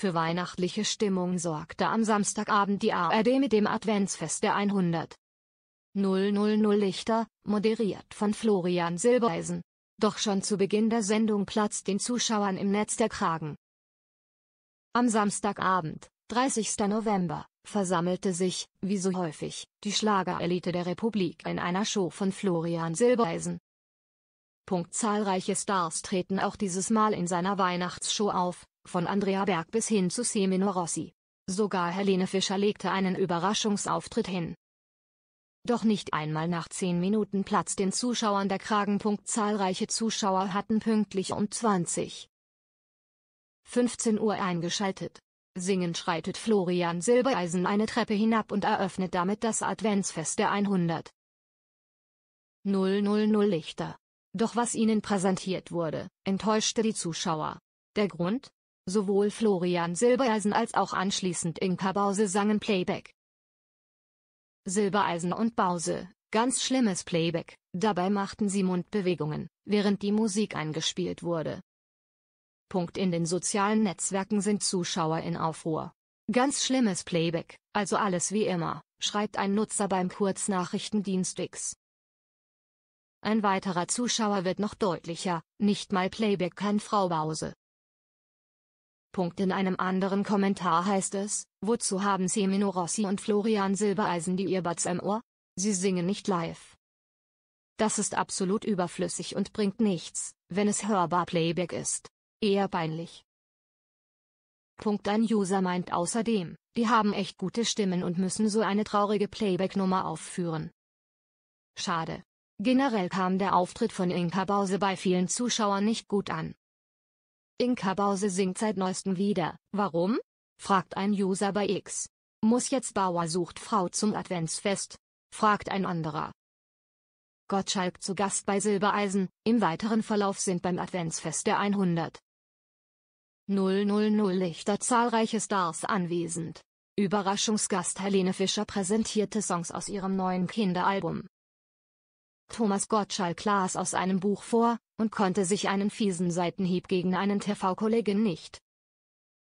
Für weihnachtliche Stimmung sorgte am Samstagabend die ARD mit dem Adventsfest der 100. 000 Lichter, moderiert von Florian Silbereisen. Doch schon zu Beginn der Sendung platzt den Zuschauern im Netz der Kragen. Am Samstagabend, 30. November, versammelte sich, wie so häufig, die Schlagerelite der Republik in einer Show von Florian Silbereisen. Zahlreiche Stars treten auch dieses Mal in seiner Weihnachtsshow auf, von Andrea Berg bis hin zu Semino Rossi. Sogar Helene Fischer legte einen Überraschungsauftritt hin. Doch nicht einmal nach zehn Minuten platzt den Zuschauern der Kragen. Zahlreiche Zuschauer hatten pünktlich um 20. 15 Uhr eingeschaltet. Singend schreitet Florian Silbereisen eine Treppe hinab und eröffnet damit das Adventsfest der 100. 000 Lichter. Doch was ihnen präsentiert wurde, enttäuschte die Zuschauer. Der Grund? Sowohl Florian Silbereisen als auch anschließend Inka Bause sangen Playback. Silbereisen und Bause, ganz schlimmes Playback, dabei machten sie Mundbewegungen, während die Musik eingespielt wurde. Punkt in den sozialen Netzwerken sind Zuschauer in Aufruhr. Ganz schlimmes Playback, also alles wie immer, schreibt ein Nutzer beim Kurznachrichtendienst X. Ein weiterer Zuschauer wird noch deutlicher, nicht mal Playback kann Frau Bause. Punkt in einem anderen Kommentar heißt es, wozu haben Semino Rossi und Florian Silbereisen die Earbuds im Ohr? Sie singen nicht live. Das ist absolut überflüssig und bringt nichts, wenn es hörbar Playback ist. Eher peinlich. Punkt ein User meint außerdem, die haben echt gute Stimmen und müssen so eine traurige Playback-Nummer aufführen. Schade. Generell kam der Auftritt von Inka Bause bei vielen Zuschauern nicht gut an. Inka Bause singt seit neuestem wieder, warum? fragt ein User bei X. Muss jetzt Bauer sucht Frau zum Adventsfest? fragt ein anderer. Gottschalk zu Gast bei Silbereisen, im weiteren Verlauf sind beim Adventsfest der 100. 000 Lichter zahlreiche Stars anwesend. Überraschungsgast Helene Fischer präsentierte Songs aus ihrem neuen Kinderalbum. Thomas Gottschall Klaas aus einem Buch vor und konnte sich einen fiesen Seitenhieb gegen einen TV-Kollegen nicht